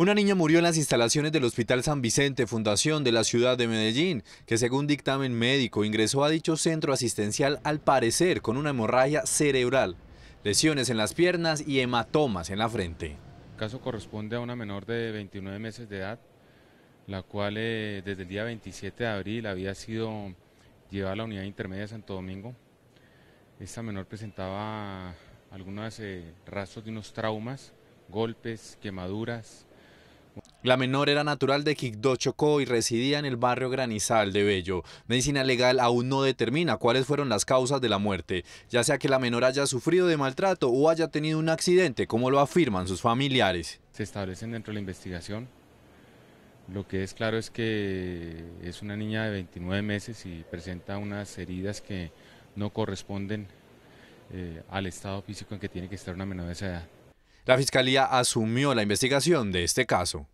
Una niña murió en las instalaciones del Hospital San Vicente, fundación de la ciudad de Medellín, que según dictamen médico ingresó a dicho centro asistencial al parecer con una hemorragia cerebral, lesiones en las piernas y hematomas en la frente. El caso corresponde a una menor de 29 meses de edad, la cual eh, desde el día 27 de abril había sido llevada a la unidad intermedia de Santo Domingo. Esta menor presentaba algunos eh, rastros de unos traumas, golpes, quemaduras, la menor era natural de Quibdó, Chocó y residía en el barrio Granizal de Bello. Medicina legal aún no determina cuáles fueron las causas de la muerte, ya sea que la menor haya sufrido de maltrato o haya tenido un accidente, como lo afirman sus familiares. Se establecen dentro de la investigación. Lo que es claro es que es una niña de 29 meses y presenta unas heridas que no corresponden eh, al estado físico en que tiene que estar una menor de esa edad. La Fiscalía asumió la investigación de este caso.